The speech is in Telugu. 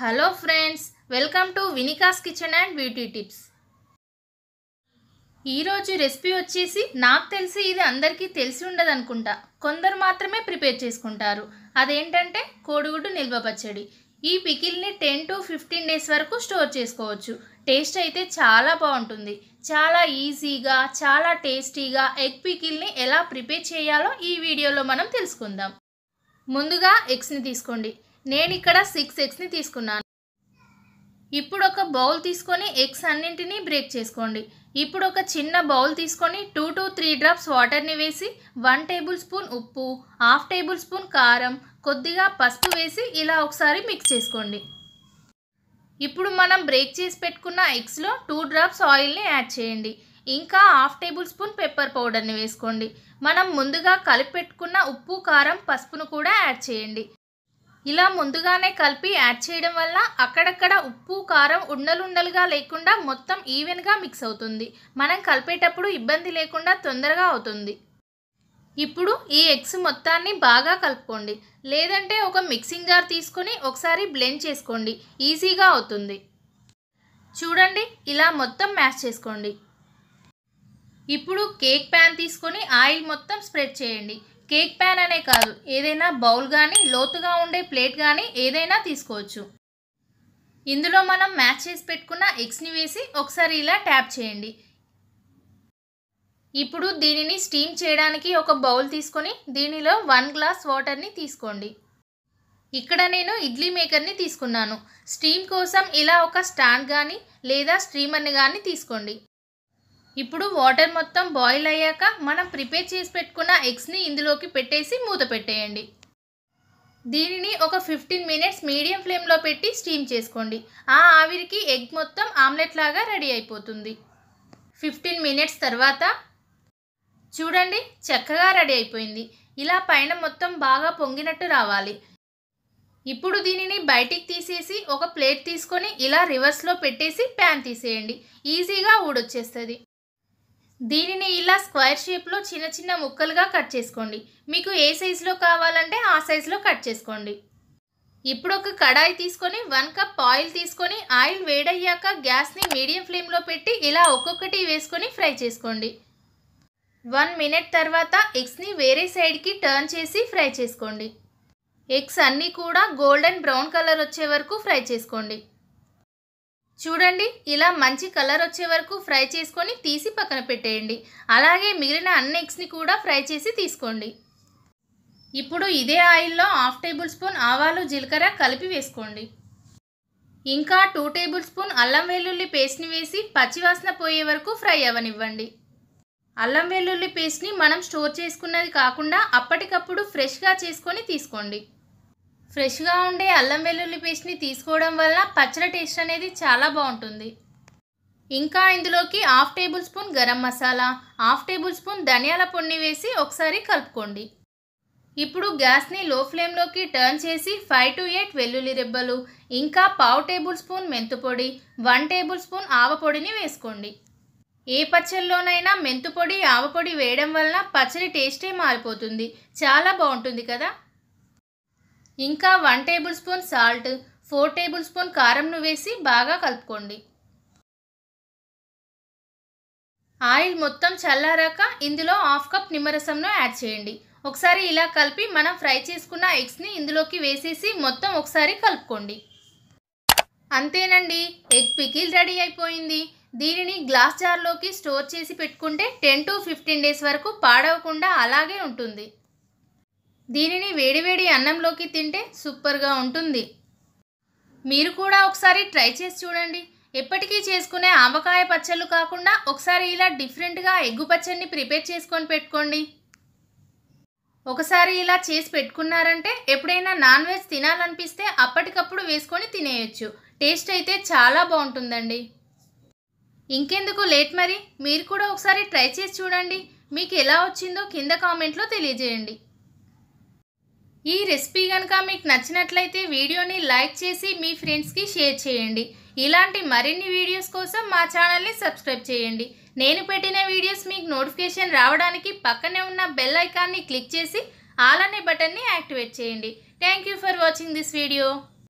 హలో ఫ్రెండ్స్ వెల్కమ్ టు వినికాస్ కిచెన్ అండ్ బ్యూటీ టిప్స్ ఈరోజు రెసిపీ వచ్చేసి నాకు తెలిసి ఇది అందరికీ తెలిసి ఉండదు అనుకుంటా కొందరు మాత్రమే ప్రిపేర్ చేసుకుంటారు అదేంటంటే కోడిగుడ్డు నిల్వ పచ్చడి ఈ పికిల్ని టెన్ టు ఫిఫ్టీన్ డేస్ వరకు స్టోర్ చేసుకోవచ్చు టేస్ట్ అయితే చాలా బాగుంటుంది చాలా ఈజీగా చాలా టేస్టీగా ఎగ్ పికిల్ని ఎలా ప్రిపేర్ చేయాలో ఈ వీడియోలో మనం తెలుసుకుందాం ముందుగా ఎగ్స్ని తీసుకోండి నేను ఇక్కడ సిక్స్ ఎగ్స్ని తీసుకున్నాను ఇప్పుడు ఒక బౌల్ తీసుకొని ఎగ్స్ అన్నింటినీ బ్రేక్ చేసుకోండి ఇప్పుడు ఒక చిన్న బౌల్ తీసుకొని టూ టు త్రీ డ్రాప్స్ వాటర్ని వేసి వన్ టేబుల్ స్పూన్ ఉప్పు హాఫ్ టేబుల్ స్పూన్ కారం కొద్దిగా పసుపు వేసి ఇలా ఒకసారి మిక్స్ చేసుకోండి ఇప్పుడు మనం బ్రేక్ చేసి పెట్టుకున్న ఎగ్స్లో టూ డ్రాప్స్ ఆయిల్ని యాడ్ చేయండి ఇంకా హాఫ్ టేబుల్ స్పూన్ పెప్పర్ పౌడర్ని వేసుకోండి మనం ముందుగా కలిపి పెట్టుకున్న ఉప్పు కారం పసుపును కూడా యాడ్ చేయండి ఇలా ముందుగానే కలిపి యాడ్ చేయడం వల్ల అక్కడక్కడ ఉప్పు కారం ఉండలుండలుగా లేకుండా మొత్తం ఈవెన్గా మిక్స్ అవుతుంది మనం కలిపేటప్పుడు ఇబ్బంది లేకుండా తొందరగా అవుతుంది ఇప్పుడు ఈ ఎగ్స్ మొత్తాన్ని బాగా కలుపుకోండి లేదంటే ఒక మిక్సింగ్ జార్ తీసుకొని ఒకసారి బ్లెండ్ చేసుకోండి ఈజీగా అవుతుంది చూడండి ఇలా మొత్తం మ్యాష్ చేసుకోండి ఇప్పుడు కేక్ ప్యాన్ తీసుకొని ఆయిల్ మొత్తం స్ప్రెడ్ చేయండి కేక్ ప్యాన్ అనే కాదు ఏదైనా బౌల్ కానీ లోతుగా ఉండే ప్లేట్ కానీ ఏదైనా తీసుకోవచ్చు ఇందులో మనం మ్యాచ్ చేసి పెట్టుకున్న ఎగ్స్ని వేసి ఒకసారి ఇలా ట్యాప్ చేయండి ఇప్పుడు దీనిని స్టీమ్ చేయడానికి ఒక బౌల్ తీసుకొని దీనిలో వన్ గ్లాస్ వాటర్ని తీసుకోండి ఇక్కడ నేను ఇడ్లీ మేకర్ని తీసుకున్నాను స్టీమ్ కోసం ఇలా ఒక స్టాండ్ కానీ లేదా స్ట్రీమర్ని కానీ తీసుకోండి ఇప్పుడు వాటర్ మొత్తం బాయిల్ అయ్యాక మనం ప్రిపేర్ చేసి పెట్టుకున్న ఎగ్స్ని ఇందులోకి పెట్టేసి మూత పెట్టేయండి దీనిని ఒక ఫిఫ్టీన్ మినిట్స్ మీడియం ఫ్లేమ్లో పెట్టి స్టీమ్ చేసుకోండి ఆ ఆవిరికి ఎగ్ మొత్తం ఆమ్లెట్ లాగా రెడీ అయిపోతుంది ఫిఫ్టీన్ మినిట్స్ తర్వాత చూడండి చక్కగా రెడీ అయిపోయింది ఇలా పైన మొత్తం బాగా పొంగినట్టు రావాలి ఇప్పుడు దీనిని బయటికి తీసేసి ఒక ప్లేట్ తీసుకొని ఇలా రివర్స్లో పెట్టేసి ప్యాన్ తీసేయండి ఈజీగా ఊడొచ్చేస్తుంది దీనిని ఇలా స్క్వేర్ షేప్లో చిన్న చిన్న ముక్కలుగా కట్ చేసుకోండి మీకు ఏ సైజులో కావాలంటే ఆ సైజులో కట్ చేసుకోండి ఇప్పుడు ఒక కడాయి తీసుకొని వన్ కప్ ఆయిల్ తీసుకొని ఆయిల్ వేడయ్యాక గ్యాస్ని మీడియం ఫ్లేమ్లో పెట్టి ఇలా ఒక్కొక్కటి వేసుకొని ఫ్రై చేసుకోండి వన్ మినిట్ తర్వాత ఎగ్స్ని వేరే సైడ్కి టర్న్ చేసి ఫ్రై చేసుకోండి ఎగ్స్ అన్నీ కూడా గోల్డెన్ బ్రౌన్ కలర్ వచ్చే వరకు ఫ్రై చేసుకోండి చూడండి ఇలా మంచి కలర్ వచ్చే వరకు ఫ్రై చేసుకొని తీసి పక్కన పెట్టేయండి అలాగే మిగిలిన అన్ని ఎగ్స్ని కూడా ఫ్రై చేసి తీసుకోండి ఇప్పుడు ఇదే ఆయిల్లో హాఫ్ టేబుల్ స్పూన్ ఆవాలు జీలకర్ర కలిపి వేసుకోండి ఇంకా టూ టేబుల్ స్పూన్ అల్లం వెల్లుల్లి పేస్ట్ని వేసి పచ్చివాసన పోయే వరకు ఫ్రై అవ్వనివ్వండి అల్లం వెల్లుల్లి పేస్ట్ని మనం స్టోర్ చేసుకున్నది కాకుండా అప్పటికప్పుడు ఫ్రెష్గా చేసుకొని తీసుకోండి ఫ్రెష్గా ఉండే అల్లం వెల్లుల్లి పేస్ట్ని తీసుకోవడం వల్ల పచ్చడి టేస్ట్ అనేది చాలా బాగుంటుంది ఇంకా ఇందులోకి half tablespoon garam masala half tablespoon ధనియాల పొడిని వేసి ఒకసారి కలుపుకోండి ఇప్పుడు గ్యాస్ని లో ఫ్లేమ్లోకి టర్న్ చేసి ఫైవ్ టు ఎయిట్ వెల్లుల్లి రెబ్బలు ఇంకా పావు టేబుల్ స్పూన్ మెంతుపొడి వన్ టేబుల్ స్పూన్ ఆవపొడిని వేసుకోండి ఏ పచ్చళ్ళలోనైనా మెంతుపొడి ఆవపొడి వేయడం వలన పచ్చడి టేస్టే మారిపోతుంది చాలా బాగుంటుంది కదా ఇంకా one tablespoon salt four tablespoon కారంను వేసి బాగా కలుపుకోండి ఆయిల్ మొత్తం చల్లారాక ఇందులో హాఫ్ కప్ నిమ్మరసంను యాడ్ చేయండి ఒకసారి ఇలా కలిపి మనం ఫ్రై చేసుకున్న ఎగ్స్ని ఇందులోకి వేసేసి మొత్తం ఒకసారి కలుపుకోండి అంతేనండి ఎగ్ పికిల్ రెడీ అయిపోయింది దీనిని గ్లాస్ జార్లోకి స్టోర్ చేసి పెట్టుకుంటే టెన్ టు ఫిఫ్టీన్ డేస్ వరకు పాడవకుండా అలాగే ఉంటుంది దీనిని వేడివేడి అన్నంలోకి తింటే సూపర్గా ఉంటుంది మీరు కూడా ఒకసారి ట్రై చేసి చూడండి ఎప్పటికీ చేసుకునే ఆవకాయ పచ్చళ్ళు కాకుండా ఒకసారి ఇలా డిఫరెంట్గా ఎగ్గు పచ్చడిని ప్రిపేర్ చేసుకొని పెట్టుకోండి ఒకసారి ఇలా చేసి పెట్టుకున్నారంటే ఎప్పుడైనా నాన్ వెజ్ తినాలనిపిస్తే అప్పటికప్పుడు వేసుకొని తినేయచ్చు టేస్ట్ అయితే చాలా బాగుంటుందండి ఇంకెందుకు లేట్ మరి మీరు కూడా ఒకసారి ట్రై చేసి చూడండి మీకు ఎలా వచ్చిందో కింద కామెంట్లో తెలియజేయండి ఈ రెసిపీ కనుక మీకు నచ్చినట్లయితే వీడియోని లైక్ చేసి మీ ఫ్రెండ్స్కి షేర్ చేయండి ఇలాంటి మరిన్ని వీడియోస్ కోసం మా ఛానల్ని సబ్స్క్రైబ్ చేయండి నేను పెట్టిన వీడియోస్ మీకు నోటిఫికేషన్ రావడానికి పక్కనే ఉన్న బెల్ ఐకాన్ని క్లిక్ చేసి ఆల్ అనే బటన్ని యాక్టివేట్ చేయండి thank for watching this video